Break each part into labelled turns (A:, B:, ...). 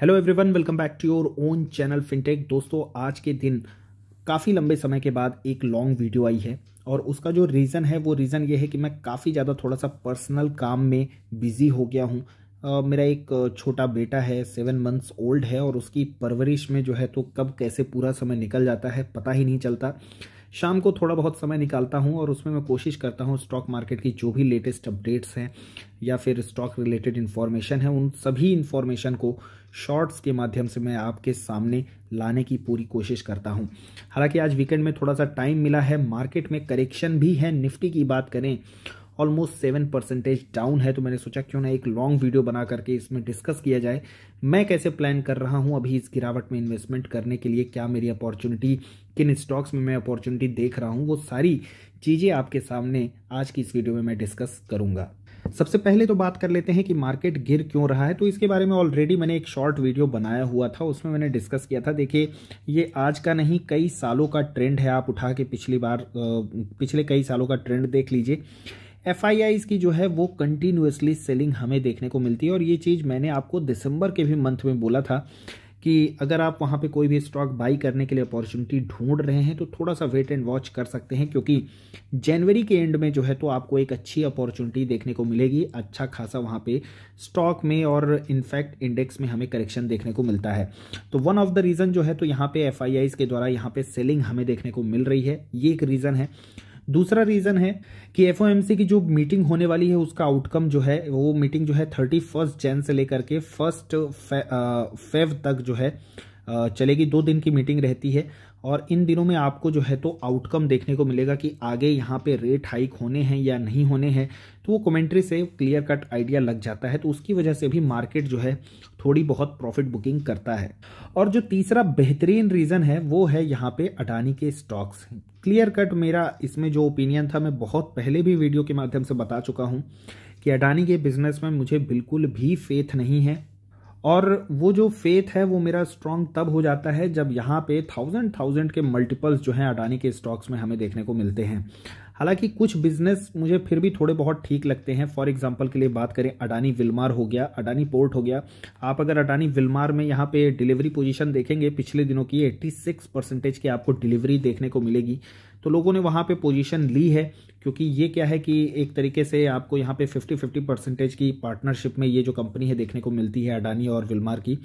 A: hello everyone welcome back to your own channel Fintech दोस्तों आज के दिन काफ़ी लंबे समय के बाद एक लॉन्ग वीडियो आई है और उसका जो रीज़न है वो रीज़न ये है कि मैं काफ़ी ज़्यादा थोड़ा सा पर्सनल काम में बिज़ी हो गया हूँ मेरा एक छोटा बेटा है सेवन मंथ्स ओल्ड है और उसकी परवरिश में जो है तो कब कैसे पूरा समय निकल जाता है पता ही नहीं चलता शाम को थोड़ा बहुत समय निकालता हूँ और उसमें मैं कोशिश करता हूँ स्टॉक मार्केट की जो भी लेटेस्ट अपडेट्स हैं या फिर स्टॉक रिलेटेड इन्फॉर्मेशन है उन सभी इन्फॉर्मेशन को शॉर्ट्स के माध्यम से मैं आपके सामने लाने की पूरी कोशिश करता हूं हालांकि आज वीकेंड में थोड़ा सा टाइम मिला है मार्केट में करेक्शन भी है निफ्टी की बात करें ऑलमोस्ट सेवन परसेंटेज डाउन है तो मैंने सोचा क्यों ना एक लॉन्ग वीडियो बना करके इसमें डिस्कस किया जाए मैं कैसे प्लान कर रहा हूं अभी इस गिरावट में इन्वेस्टमेंट करने के लिए क्या मेरी अपॉर्चुनिटी किन स्टॉक्स में मैं अपॉर्चुनिटी देख रहा हूं वो सारी चीज़ें आपके सामने आज की इस वीडियो में मैं डिस्कस करूँगा सबसे पहले तो बात कर लेते हैं कि मार्केट गिर क्यों रहा है तो इसके बारे में ऑलरेडी मैंने एक शॉर्ट वीडियो बनाया हुआ था उसमें मैंने डिस्कस किया था देखिए ये आज का नहीं कई सालों का ट्रेंड है आप उठा के पिछली बार पिछले कई सालों का ट्रेंड देख लीजिए एफ की जो है वो कंटिन्यूसली सेलिंग हमें देखने को मिलती है और ये चीज़ मैंने आपको दिसंबर के भी मंथ में बोला था कि अगर आप वहाँ पे कोई भी स्टॉक बाई करने के लिए अपॉर्चुनिटी ढूंढ रहे हैं तो थोड़ा सा वेट एंड वॉच कर सकते हैं क्योंकि जनवरी के एंड में जो है तो आपको एक अच्छी अपॉर्चुनिटी देखने को मिलेगी अच्छा खासा वहाँ पे स्टॉक में और इनफैक्ट इंडेक्स में हमें करेक्शन देखने को मिलता है तो वन ऑफ द रीज़न जो है तो यहाँ पे एफ के द्वारा यहाँ पे सेलिंग हमें देखने को मिल रही है ये एक रीज़न है दूसरा रीज़न है कि एफ की जो मीटिंग होने वाली है उसका आउटकम जो है वो मीटिंग जो है थर्टी फर्स्ट जैन से लेकर के फर्स्ट फेव तक जो है चलेगी दो दिन की मीटिंग रहती है और इन दिनों में आपको जो है तो आउटकम देखने को मिलेगा कि आगे यहाँ पे रेट हाइक होने हैं या नहीं होने हैं तो वो कमेंट्री से क्लियर कट आइडिया लग जाता है तो उसकी वजह से भी मार्केट जो है थोड़ी बहुत प्रॉफिट बुकिंग करता है और जो तीसरा बेहतरीन रीज़न है वो है यहाँ पे अडानी के स्टॉक्स क्लियर कट मेरा इसमें जो ओपिनियन था मैं बहुत पहले भी वीडियो के माध्यम से बता चुका हूँ कि अडानी के बिजनेस में मुझे बिल्कुल भी फेथ नहीं है और वो जो फेथ है वो मेरा स्ट्रांग तब हो जाता है जब यहाँ पे थाउजेंड थाउजेंड के मल्टीपल्स जो हैं अडानी के स्टॉक्स में हमें देखने को मिलते हैं हालांकि कुछ बिजनेस मुझे फिर भी थोड़े बहुत ठीक लगते हैं फॉर एग्जांपल के लिए बात करें अडानी विलमार हो गया अडानी पोर्ट हो गया आप अगर अडानी विलमार में यहाँ पे डिलीवरी पोजीशन देखेंगे पिछले दिनों की 86 परसेंटेज की आपको डिलीवरी देखने को मिलेगी तो लोगों ने वहाँ पे पोजीशन ली है क्योंकि ये क्या है कि एक तरीके से आपको यहाँ पे 50 50 परसेंटेज की पार्टनरशिप में ये जो कंपनी है देखने को मिलती है अडानी और विलमार की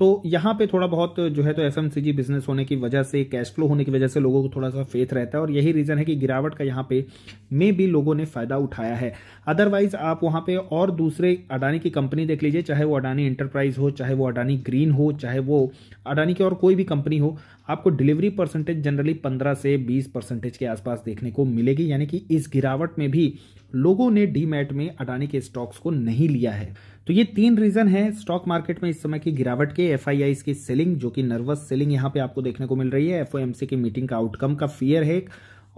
A: तो यहाँ पे थोड़ा बहुत जो है तो एफ बिजनेस होने की वजह से कैश फ्लो होने की वजह से लोगों को थोड़ा सा फेथ रहता है और यही रीज़न है कि गिरावट का यहाँ पे में भी लोगों ने फ़ायदा उठाया है अदरवाइज आप वहाँ पे और दूसरे अडानी की कंपनी देख लीजिए चाहे वो अडानी इंटरप्राइज हो चाहे वो अडानी ग्रीन हो चाहे वो अडानी की और कोई भी कंपनी हो आपको डिलीवरी परसेंटेज जनरली पंद्रह से बीस परसेंटेज के आसपास देखने को मिलेगी यानी कि इस गिरावट में भी लोगों ने डीमैट में अडानी के स्टॉक्स को नहीं लिया है तो ये तीन रीजन है स्टॉक मार्केट में इस समय की गिरावट के एफ की सेलिंग जो कि नर्वस सेलिंग यहाँ पे आपको देखने को मिल रही है एफ की मीटिंग का आउटकम का फियर है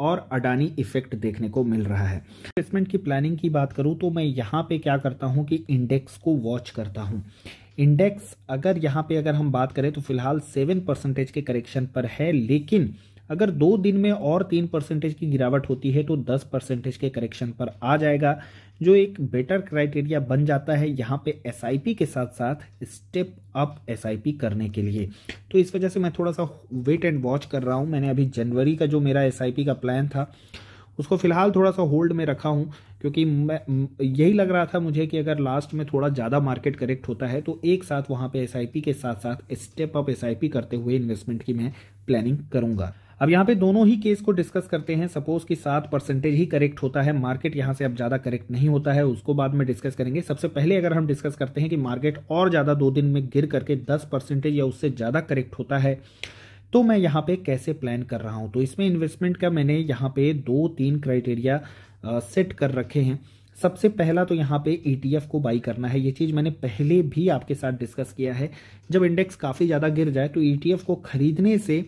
A: और अडानी इफेक्ट देखने को मिल रहा है इन्वेस्टमेंट की प्लानिंग की बात करूं तो मैं यहाँ पे क्या करता हूँ कि इंडेक्स को वॉच करता हूँ इंडेक्स अगर यहाँ पे अगर हम बात करें तो फिलहाल सेवन परसेंटेज के करेक्शन पर है लेकिन अगर दो दिन में और तीन परसेंटेज की गिरावट होती है तो दस परसेंटेज के करेक्शन पर आ जाएगा जो एक बेटर क्राइटेरिया बन जाता है यहाँ पे एस के साथ साथ स्टेप अप एस करने के लिए तो इस वजह से मैं थोड़ा सा वेट एंड वॉच कर रहा हूँ मैंने अभी जनवरी का जो मेरा एस का प्लान था उसको फिलहाल थोड़ा सा होल्ड में रखा हूँ क्योंकि मैं यही लग रहा था मुझे कि अगर लास्ट में थोड़ा ज़्यादा मार्केट करेक्ट होता है तो एक साथ वहाँ पे एस के साथ साथ स्टेप अप एस करते हुए इन्वेस्टमेंट की मैं प्लानिंग करूँगा अब यहाँ पे दोनों ही केस को डिस्कस करते हैं सपोज कि सात परसेंटेज ही करेक्ट होता है मार्केट यहाँ से अब ज़्यादा करेक्ट नहीं होता है उसको बाद में डिस्कस करेंगे सबसे पहले अगर हम डिस्कस करते हैं कि मार्केट और ज़्यादा दो दिन में गिर करके दस परसेंटेज या उससे ज़्यादा करेक्ट होता है तो मैं यहाँ पे कैसे प्लान कर रहा हूँ तो इसमें इन्वेस्टमेंट का मैंने यहाँ पे दो तीन क्राइटेरिया सेट कर रखे हैं सबसे पहला तो यहाँ पे ईटीएफ e को बाई करना है ये चीज़ मैंने पहले भी आपके साथ डिस्कस किया है जब इंडेक्स काफ़ी ज़्यादा गिर जाए तो ईटीएफ e को खरीदने से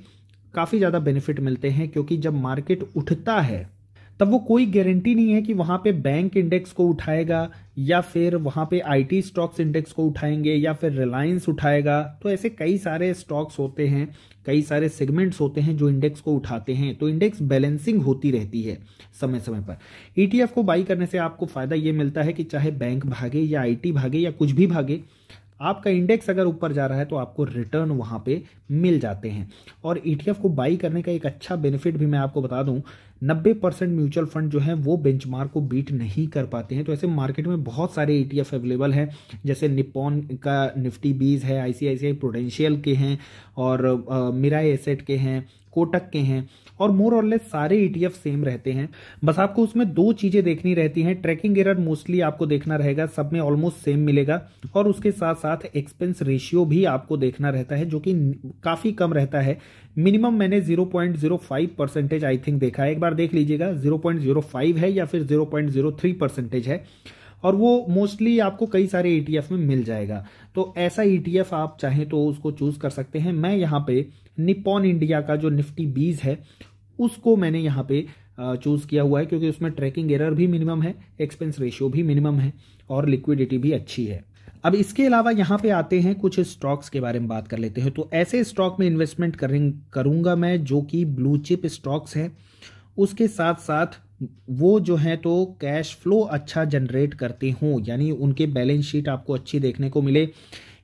A: काफ़ी ज़्यादा बेनिफिट मिलते हैं क्योंकि जब मार्केट उठता है तब वो कोई गारंटी नहीं है कि वहाँ पे बैंक इंडेक्स को उठाएगा या फिर वहाँ पे आईटी स्टॉक्स इंडेक्स को उठाएंगे या फिर रिलायंस उठाएगा तो ऐसे कई सारे स्टॉक्स होते हैं कई सारे सेगमेंट्स होते हैं जो इंडेक्स को उठाते हैं तो इंडेक्स बैलेंसिंग होती रहती है समय समय पर ईटीएफ e को बाई करने से आपको फ़ायदा ये मिलता है कि चाहे बैंक भागे या आईटी भागे या कुछ भी भागे आपका इंडेक्स अगर ऊपर जा रहा है तो आपको रिटर्न वहाँ पे मिल जाते हैं और ईटीएफ e को बाई करने का एक अच्छा बेनिफिट भी मैं आपको बता दूं 90 परसेंट म्यूचुअल फंड जो है वो बेंचमार्क को बीट नहीं कर पाते हैं तो ऐसे मार्केट में बहुत सारे ईटीएफ e अवेलेबल हैं जैसे निपॉन का निफ्टी बीज है आईसीआईसीआई प्रोडेंशियल के हैं और मिराई एसेट के हैं कोटक के हैं और मोर और लेस सारे ईटीएफ e सेम रहते हैं बस आपको उसमें दो चीजें देखनी रहती हैं ट्रैकिंग एरर मोस्टली आपको देखना रहेगा सब में ऑलमोस्ट सेम मिलेगा और उसके साथ साथ एक्सपेंस रेशियो भी आपको देखना रहता है जो कि काफी कम रहता है मिनिमम मैंने 0.05 परसेंटेज आई थिंक देखा है एक बार देख लीजिएगा 0.05 है या फिर 0.03 परसेंटेज है और वो मोस्टली आपको कई सारे ईटीएफ e में मिल जाएगा तो ऐसा ईटीएफ e आप चाहें तो उसको चूज कर सकते हैं मैं यहाँ पे निपॉन इंडिया का जो निफ्टी बीज है उसको मैंने यहाँ पे चूज़ किया हुआ है क्योंकि उसमें ट्रैकिंग एरर भी मिनिमम है एक्सपेंस रेशियो भी मिनिमम है और लिक्विडिटी भी अच्छी है अब इसके अलावा यहाँ पे आते हैं कुछ स्टॉक्स के बारे में बात कर लेते हैं तो ऐसे स्टॉक में इन्वेस्टमेंट करें करूँगा मैं जो कि ब्लू चिप स्टॉक्स हैं उसके साथ साथ वो जो है तो कैश फ्लो अच्छा जनरेट करते हों यानी उनके बैलेंस शीट आपको अच्छी देखने को मिले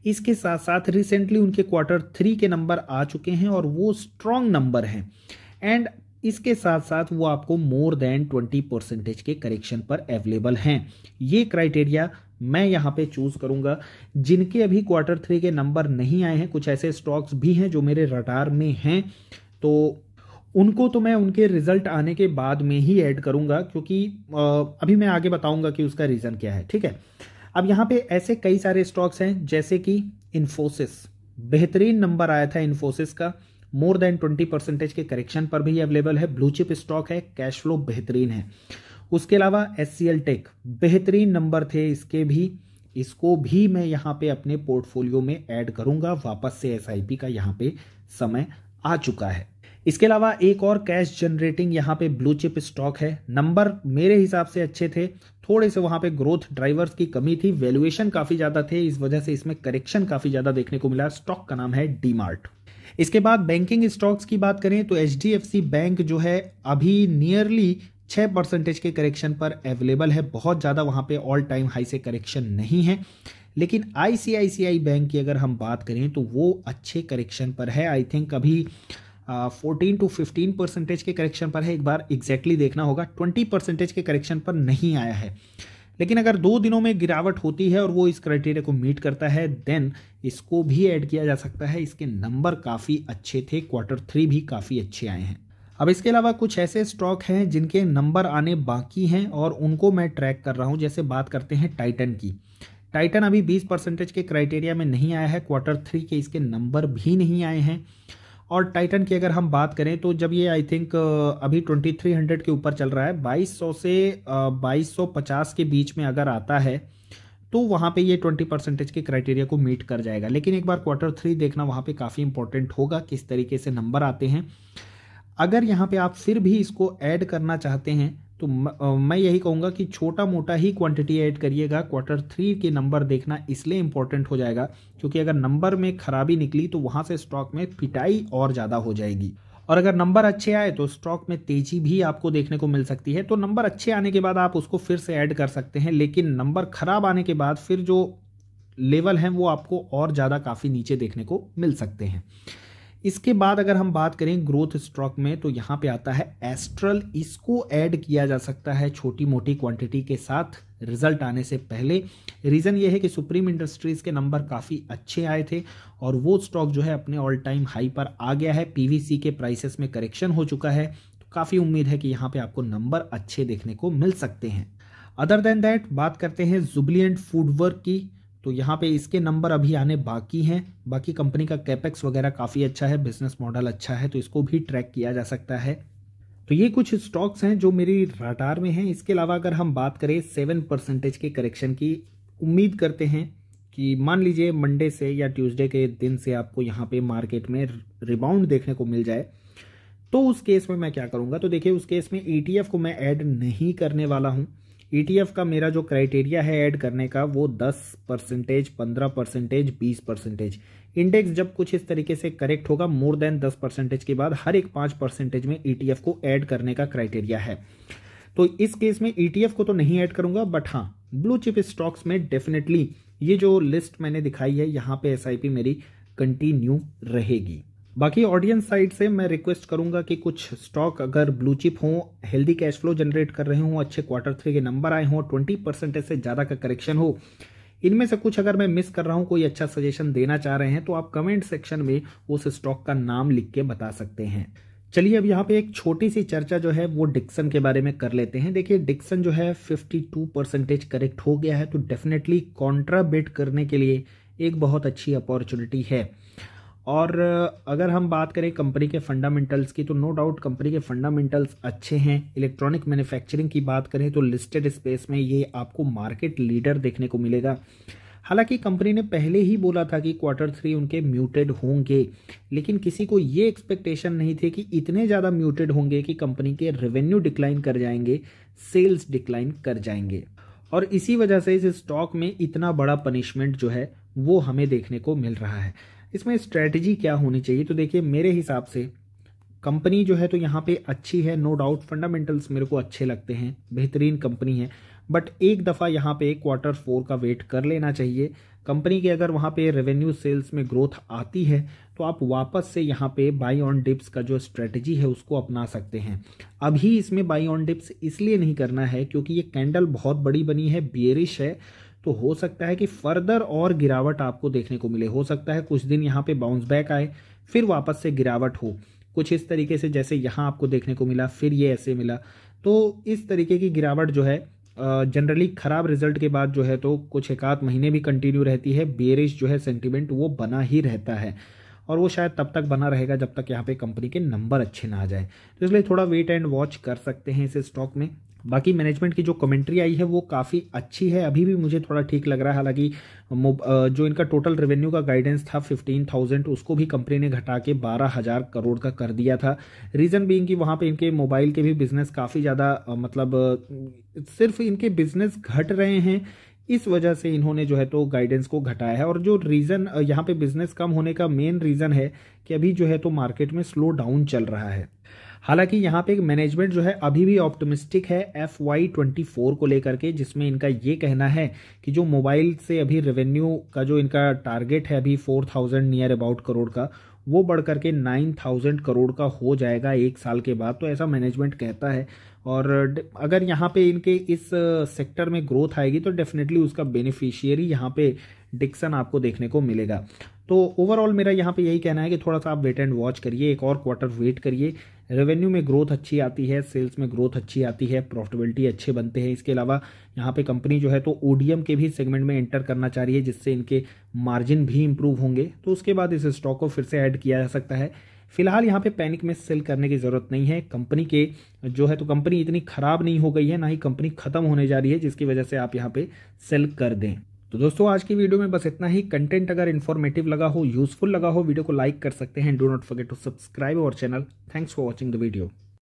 A: इसके साथ साथ रिसेंटली उनके क्वार्टर थ्री के नंबर आ चुके हैं और वो स्ट्रॉन्ग नंबर हैं एंड इसके साथ साथ वो आपको मोर देन 20 परसेंटेज के करेक्शन पर अवेलेबल हैं ये क्राइटेरिया मैं यहाँ पे चूज करूंगा जिनके अभी क्वार्टर थ्री के नंबर नहीं आए हैं कुछ ऐसे स्टॉक्स भी हैं जो मेरे रटार में हैं तो उनको तो मैं उनके रिजल्ट आने के बाद में ही ऐड करूंगा क्योंकि अभी मैं आगे बताऊंगा कि उसका रीज़न क्या है ठीक है अब यहाँ पे ऐसे कई सारे स्टॉक्स हैं जैसे कि इन्फोसिस बेहतरीन नंबर आया था इन्फोसिस का मोर देन ट्वेंटी परसेंटेज के करेक्शन पर भी अवेलेबल है ब्लू चिप स्टॉक है कैश फ्लो बेहतरीन है उसके अलावा एस टेक बेहतरीन नंबर थे इसके भी इसको भी मैं यहाँ पे अपने पोर्टफोलियो में ऐड करूंगा वापस से एस का यहाँ पे समय आ चुका है इसके अलावा एक और कैश जनरेटिंग यहाँ पे ब्लू चिप स्टॉक है नंबर मेरे हिसाब से अच्छे थे थोड़े से वहां पे ग्रोथ ड्राइवर्स की कमी थी वैल्यूएशन काफी ज्यादा थे इस वजह से इसमें करेक्शन काफी ज्यादा देखने को मिला स्टॉक का नाम है डीमार्ट इसके बाद बैंकिंग स्टॉक्स की बात करें तो एच बैंक जो है अभी नियरली छह परसेंटेज के करेक्शन पर अवेलेबल है बहुत ज़्यादा वहां पे ऑल टाइम हाई से करेक्शन नहीं है लेकिन आईसीआईसीआई बैंक की अगर हम बात करें तो वो अच्छे करेक्शन पर है आई थिंक अभी फोर्टीन टू फिफ्टीन परसेंटेज के करेक्शन पर है एक बार एग्जैक्टली देखना होगा ट्वेंटी परसेंटेज के करेक्शन पर नहीं आया है लेकिन अगर दो दिनों में गिरावट होती है और वो इस क्राइटेरिया को मीट करता है देन इसको भी ऐड किया जा सकता है इसके नंबर काफ़ी अच्छे थे क्वार्टर थ्री भी काफ़ी अच्छे आए हैं अब इसके अलावा कुछ ऐसे स्टॉक हैं जिनके नंबर आने बाकी हैं और उनको मैं ट्रैक कर रहा हूँ जैसे बात करते हैं टाइटन की टाइटन अभी 20 परसेंटेज के क्राइटेरिया में नहीं आया है क्वार्टर थ्री के इसके नंबर भी नहीं आए हैं और टाइटन की अगर हम बात करें तो जब ये आई थिंक अभी 2300 के ऊपर चल रहा है 2200 से 2250 के बीच में अगर आता है तो वहाँ पे ये 20 परसेंटेज के क्राइटेरिया को मीट कर जाएगा लेकिन एक बार क्वार्टर थ्री देखना वहाँ पे काफ़ी इंपॉर्टेंट होगा किस तरीके से नंबर आते हैं अगर यहाँ पे आप फिर भी इसको ऐड करना चाहते हैं तो मैं यही कहूँगा कि छोटा मोटा ही क्वांटिटी ऐड करिएगा क्वार्टर थ्री के नंबर देखना इसलिए इम्पॉर्टेंट हो जाएगा क्योंकि अगर नंबर में खराबी निकली तो वहाँ से स्टॉक में पिटाई और ज़्यादा हो जाएगी और अगर नंबर अच्छे आए तो स्टॉक में तेजी भी आपको देखने को मिल सकती है तो नंबर अच्छे आने के बाद आप उसको फिर से ऐड कर सकते हैं लेकिन नंबर खराब आने के बाद फिर जो लेवल हैं वो आपको और ज़्यादा काफ़ी नीचे देखने को मिल सकते हैं इसके बाद अगर हम बात करें ग्रोथ स्टॉक में तो यहाँ पे आता है एस्ट्रल इसको ऐड किया जा सकता है छोटी मोटी क्वांटिटी के साथ रिजल्ट आने से पहले रीज़न ये है कि सुप्रीम इंडस्ट्रीज़ के नंबर काफ़ी अच्छे आए थे और वो स्टॉक जो है अपने ऑल टाइम हाई पर आ गया है पीवीसी के प्राइसेस में करेक्शन हो चुका है तो काफ़ी उम्मीद है कि यहाँ पर आपको नंबर अच्छे देखने को मिल सकते हैं अदर देन दैट बात करते हैं जुबलियंट फूडवर्क की तो यहाँ पे इसके नंबर अभी आने बाकी हैं बाकी कंपनी का कैपेक्स वगैरह काफ़ी अच्छा है बिजनेस मॉडल अच्छा है तो इसको भी ट्रैक किया जा सकता है तो ये कुछ स्टॉक्स हैं जो मेरी राटार में हैं इसके अलावा अगर हम बात करें सेवन परसेंटेज के करेक्शन की उम्मीद करते हैं कि मान लीजिए मंडे से या ट्यूसडे के दिन से आपको यहाँ पे मार्केट में रिबाउंड देखने को मिल जाए तो उस केस में मैं क्या करूँगा तो देखिए उस केस में ई e को मैं ऐड नहीं करने वाला हूँ ईटीएफ e का मेरा जो क्राइटेरिया है ऐड करने का वो 10 परसेंटेज पंद्रह परसेंटेज बीस परसेंटेज इंडेक्स जब कुछ इस तरीके से करेक्ट होगा मोर देन 10 परसेंटेज के बाद हर एक पाँच परसेंटेज में ईटीएफ e को ऐड करने का क्राइटेरिया है तो इस केस में ईटीएफ e को तो नहीं ऐड करूंगा बट हाँ ब्लू चिप स्टॉक्स में डेफिनेटली ये जो लिस्ट मैंने दिखाई है यहाँ पर एस मेरी कंटिन्यू रहेगी बाकी ऑडियंस साइड से मैं रिक्वेस्ट करूंगा कि कुछ स्टॉक अगर ब्लू चिप हों हेल्दी कैश फ्लो जनरेट कर रहे हो अच्छे क्वार्टर थ्री के नंबर आए हों ट्वेंटी परसेंटेज से ज़्यादा का करेक्शन हो इनमें से कुछ अगर मैं मिस कर रहा हूं कोई अच्छा सजेशन देना चाह रहे हैं तो आप कमेंट सेक्शन में उस स्टॉक का नाम लिख के बता सकते हैं चलिए अब यहाँ पे एक छोटी सी चर्चा जो है वो डिक्सन के बारे में कर लेते हैं देखिए डिक्सन जो है 52 परसेंटेज करेक्ट हो गया है तो डेफिनेटली कॉन्ट्राबेट करने के लिए एक बहुत अच्छी अपॉर्चुनिटी है और अगर हम बात करें कंपनी के फंडामेंटल्स की तो नो डाउट कंपनी के फंडामेंटल्स अच्छे हैं इलेक्ट्रॉनिक मैन्युफैक्चरिंग की बात करें तो लिस्टेड स्पेस में ये आपको मार्केट लीडर देखने को मिलेगा हालांकि कंपनी ने पहले ही बोला था कि क्वार्टर थ्री उनके म्यूटेड होंगे लेकिन किसी को ये एक्सपेक्टेशन नहीं थी कि इतने ज़्यादा म्यूटेड होंगे कि कंपनी के रेवेन्यू डिक्लाइन कर जाएंगे सेल्स डिक्लाइन कर जाएंगे और इसी वजह से इस स्टॉक में इतना बड़ा पनिशमेंट जो है वो हमें देखने को मिल रहा है इसमें स्ट्रेटजी क्या होनी चाहिए तो देखिए मेरे हिसाब से कंपनी जो है तो यहाँ पे अच्छी है नो डाउट फंडामेंटल्स मेरे को अच्छे लगते हैं बेहतरीन कंपनी है बट एक दफ़ा यहाँ पे क्वार्टर फोर का वेट कर लेना चाहिए कंपनी के अगर वहाँ पे रेवेन्यू सेल्स में ग्रोथ आती है तो आप वापस से यहाँ पे बाई ऑन डिप्स का जो स्ट्रेटजी है उसको अपना सकते हैं अभी इसमें बाई ऑन डिप्स इसलिए नहीं करना है क्योंकि ये कैंडल बहुत बड़ी बनी है बियरिश है तो हो सकता है कि फर्दर और गिरावट आपको देखने को मिले हो सकता है कुछ दिन यहाँ पे बाउंस बैक आए फिर वापस से गिरावट हो कुछ इस तरीके से जैसे यहाँ आपको देखने को मिला फिर ये ऐसे मिला तो इस तरीके की गिरावट जो है जनरली ख़राब रिजल्ट के बाद जो है तो कुछ एक आध महीने भी कंटिन्यू रहती है बेरिश जो है सेंटिमेंट वो बना ही रहता है और वो शायद तब तक बना रहेगा जब तक यहाँ पे कंपनी के नंबर अच्छे ना आ जाए तो इसलिए थोड़ा वेट एंड वॉच कर सकते हैं इस स्टॉक में बाकी मैनेजमेंट की जो कमेंट्री आई है वो काफ़ी अच्छी है अभी भी मुझे थोड़ा ठीक लग रहा है हालांकि जो इनका टोटल रेवेन्यू का गाइडेंस था फिफ्टीन थाउजेंड उसको भी कंपनी ने घटा के बारह हज़ार करोड़ का कर दिया था रीज़न बीइंग कि वहाँ पे इनके मोबाइल के भी बिज़नेस काफ़ी ज़्यादा मतलब सिर्फ इनके बिज़नेस घट रहे हैं इस वजह से इन्होंने जो है तो गाइडेंस को घटाया है और जो रीज़न यहाँ पे बिजनेस कम होने का मेन रीज़न है कि अभी जो है तो मार्केट में स्लो डाउन चल रहा है हालांकि यहाँ पे एक मैनेजमेंट जो है अभी भी ऑप्टोमिस्टिक है एफ वाई ट्वेंटी फोर को लेकर के जिसमें इनका ये कहना है कि जो मोबाइल से अभी रेवेन्यू का जो इनका टारगेट है अभी four thousand near about crore का वो बढ़ करके नाइन थाउजेंड करोड़ का हो जाएगा एक साल के बाद तो ऐसा मैनेजमेंट कहता है और अगर यहाँ पे इनके इस सेक्टर uh, में ग्रोथ आएगी तो डेफिनेटली उसका बेनिफिशियरी यहाँ पे डिक्सन आपको देखने को मिलेगा तो ओवरऑल मेरा यहाँ पे यही कहना है कि थोड़ा सा आप वेट एंड वॉच करिए एक और क्वार्टर वेट करिए रेवेन्यू में ग्रोथ अच्छी आती है सेल्स में ग्रोथ अच्छी आती है प्रॉफिटेबिलिटी अच्छे बनते हैं इसके अलावा यहाँ पे कंपनी जो है तो ओडीएम के भी सेगमेंट में एंटर करना चाह रही है जिससे इनके मार्जिन भी इंप्रूव होंगे तो उसके बाद इस स्टॉक को फिर से ऐड किया जा सकता है फिलहाल यहाँ पे पैनिक में सेल करने की ज़रूरत नहीं है कंपनी के जो है तो कंपनी इतनी ख़राब नहीं हो गई है ना ही कंपनी ख़त्म होने जा रही है जिसकी वजह से आप यहाँ पे सेल कर दें तो दोस्तों आज की वीडियो में बस इतना ही कंटेंट अगर इन्फॉर्मेटिव लगा हो यूजफुल लगा हो वीडियो को लाइक कर सकते हैं do not forget to subscribe our channel thanks for watching the video